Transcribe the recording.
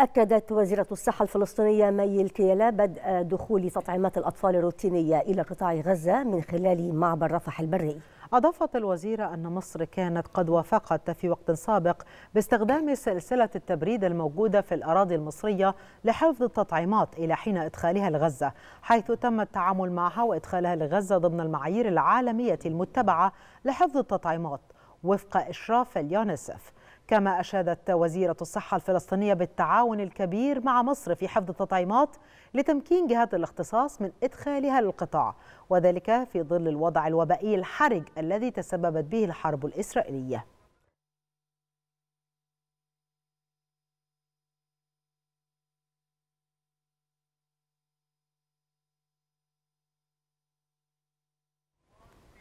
أكدت وزيرة الصحة الفلسطينية مي الكيلا بدء دخول تطعيمات الأطفال الروتينية إلى قطاع غزة من خلال معبر رفح البري أضافت الوزيرة أن مصر كانت قد وافقت في وقت سابق باستخدام سلسلة التبريد الموجودة في الأراضي المصرية لحفظ التطعيمات إلى حين إدخالها لغزة حيث تم التعامل معها وإدخالها لغزة ضمن المعايير العالمية المتبعة لحفظ التطعيمات وفق إشراف اليونسف كما أشادت وزيرة الصحة الفلسطينية بالتعاون الكبير مع مصر في حفظ التطعيمات لتمكين جهات الاختصاص من إدخالها للقطاع وذلك في ظل الوضع الوبائي الحرج الذي تسببت به الحرب الإسرائيلية